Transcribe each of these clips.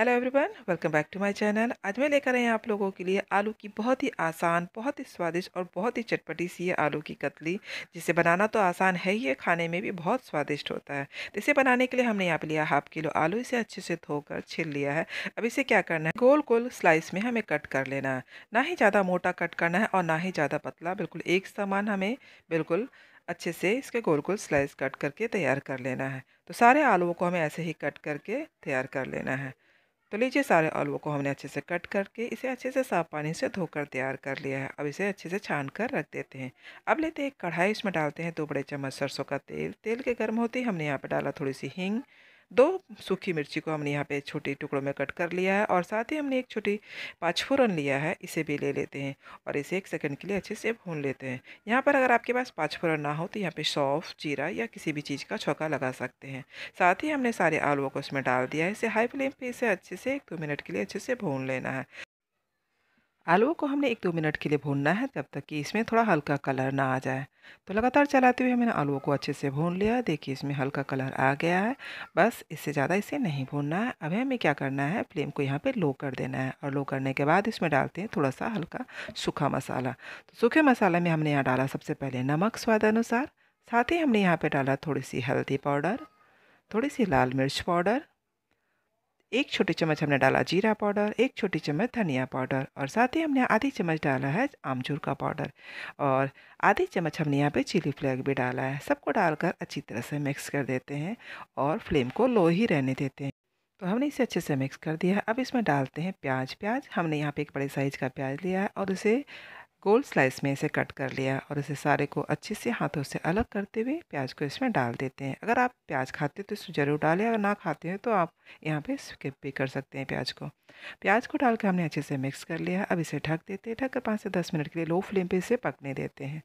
hello everyone welcome back to my channel आज मैं लेकर आई आप लोगों के लिए आलू की बहुत ही आसान बहुत ही स्वादिष्ट और बहुत ही चटपटी सी है आलू की कतली जिसे बनाना तो आसान है ही है खाने में भी बहुत स्वादिष्ट होता है तो इसे बनाने के लिए हमने यहाँ पे लिया हाफ किलो आलू इसे अच्छे से धोकर छिल लिया है अब इसे क्या करना है गोल गोल स्लाइस में हमें कट कर लेना है ना ही ज़्यादा मोटा कट करना है और ना ही ज़्यादा पतला बिल्कुल एक समान हमें बिल्कुल अच्छे से इसके गोल गोल स्लाइस कट करके तैयार कर लेना है तो सारे आलुओं को हमें ऐसे ही कट करके तैयार कर लेना है तो लीजिए सारे आलुओं को हमने अच्छे से कट करके इसे अच्छे से साफ पानी से धोकर तैयार कर लिया है अब इसे अच्छे से छान कर रख देते हैं अब लेते हैं एक कढ़ाई इसमें डालते हैं दो बड़े चम्मच सरसों का तेल तेल के गर्म होते ही हमने यहाँ पर डाला थोड़ी सी हींग दो सूखी मिर्ची को हमने यहाँ पे छोटे टुकड़ों में कट कर लिया है और साथ ही हमने एक छोटी पाँचफोरन लिया है इसे भी ले लेते हैं और इसे एक सेकंड के लिए अच्छे से भून लेते हैं यहाँ पर अगर आपके पास पाँचफोरन ना हो तो यहाँ पे सौफ जीरा या किसी भी चीज़ का छौका लगा सकते हैं साथ ही हमने सारे आलुओं को इसमें डाल दिया है इसे हाई फ्लेम पर इसे अच्छे से एक दो मिनट के लिए अच्छे से भून लेना है आलू को हमने एक दो मिनट के लिए भूनना है तब तक कि इसमें थोड़ा हल्का कलर ना आ जाए तो लगातार चलाते हुए हमने आलू को अच्छे से भून लिया देखिए इसमें हल्का कलर आ गया है बस इससे ज़्यादा इसे नहीं भूनना है अभी हमें क्या करना है फ्लेम को यहाँ पे लो कर देना है और लो करने के बाद इसमें डालते हैं थोड़ा सा हल्का सूखा मसाला तो सूखे मसाला में हमने यहाँ डाला सबसे पहले नमक स्वाद अनुसार साथ ही हमने यहाँ पर डाला थोड़ी सी हल्दी पाउडर थोड़ी सी लाल मिर्च पाउडर एक छोटी चम्मच हमने डाला जीरा पाउडर एक छोटी चम्मच धनिया पाउडर और साथ ही हमने आधी चम्मच डाला है आमचूर का पाउडर और आधी चम्मच हमने यहाँ पे चिली फ्लेक भी डाला है सबको डालकर अच्छी तरह से मिक्स कर देते हैं और फ्लेम को लो ही रहने देते हैं तो हमने इसे अच्छे से मिक्स कर दिया है अब इसमें डालते हैं प्याज प्याज हमने यहाँ पे एक बड़े साइज़ का प्याज लिया है और उसे गोल स्लाइस में इसे कट कर लिया और इसे सारे को अच्छे से हाथों से अलग करते हुए प्याज को इसमें डाल देते हैं अगर आप प्याज खाते हैं तो इसमें ज़रूर डालें अगर ना खाते हैं तो आप यहाँ पे स्किप भी कर सकते हैं प्याज को प्याज को डाल के हमने अच्छे से मिक्स कर लिया अब इसे ढक देते हैं ढक कर पाँच से दस मिनट के लिए लो फ्लेम पर इसे पकने देते हैं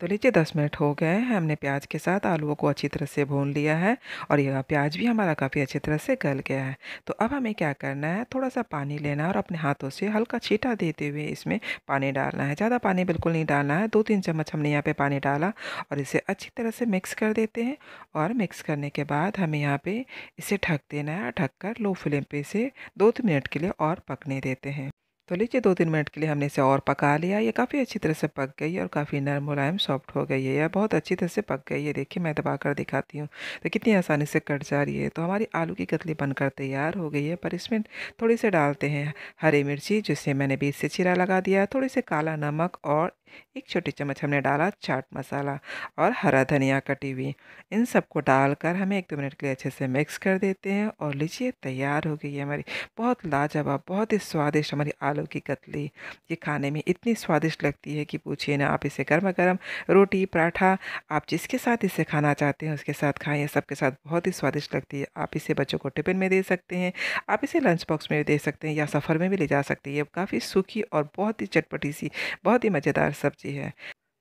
तो लीजिए दस मिनट हो गए हैं हमने प्याज के साथ आलूओं को अच्छी तरह से भून लिया है और यह प्याज भी हमारा काफ़ी अच्छी तरह से गल गया है तो अब हमें क्या करना है थोड़ा सा पानी लेना है और अपने हाथों से हल्का छीटा देते हुए इसमें पानी डालना है ज़्यादा पानी बिल्कुल नहीं डालना है दो तीन चम्मच हमने यहाँ पर पानी डाला और इसे अच्छी तरह से मिक्स कर देते हैं और मिक्स करने के बाद हमें यहाँ पर इसे ढक देना है ढक कर लो फ्लेम पर इसे दो तीन मिनट के लिए और पकने देते हैं तो लीजिए दो तीन मिनट के लिए हमने इसे और पका लिया ये काफ़ी अच्छी तरह से पक गई है और काफ़ी नरम मुलायम सॉफ्ट हो गई है यह बहुत अच्छी तरह से पक गई है देखिए मैं दबा कर दिखाती हूँ तो कितनी आसानी से कट जा रही है तो हमारी आलू की कतली बनकर तैयार हो गई है पर इसमें थोड़ी से डालते हैं हरी मिर्ची जिसे मैंने बीस से चीरा लगा दिया थोड़ी से काला नमक और एक छोटी चम्मच हमने डाला चाट मसाला और हरा धनिया कटी हुई इन सबको डालकर हमें एक दो मिनट के लिए अच्छे से मिक्स कर देते हैं और लीजिए तैयार हो गई है हमारी बहुत लाजवाब बहुत ही स्वादिष्ट हमारी आलू की कतली ये खाने में इतनी स्वादिष्ट लगती है कि पूछिए ना आप इसे गर्मा गर्म रोटी पराठा आप जिसके साथ इसे खाना चाहते हैं उसके साथ खाएँ सबके साथ बहुत ही स्वादिष्ट लगती है आप इसे बच्चों को टिफ़िन में दे सकते हैं आप इसे लंच बॉक्स में भी दे सकते हैं या सफ़र में भी ले जा सकते हैं ये काफ़ी सूखी और बहुत ही चटपटी सी बहुत ही मज़ेदार सब्जी है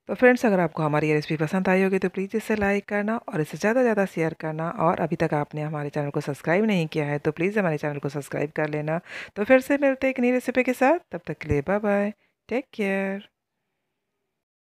तो फ्रेंड्स अगर आपको हमारी ये रेसिपी पसंद आई होगी तो प्लीज़ इसे लाइक करना और इसे ज़्यादा से ज़्यादा शेयर करना और अभी तक आपने हमारे चैनल को सब्सक्राइब नहीं किया है तो प्लीज़ हमारे चैनल को सब्सक्राइब कर लेना तो फिर से मिलते एक नई रेसिपी के साथ तब तक के लिए बाय बाय टेक केयर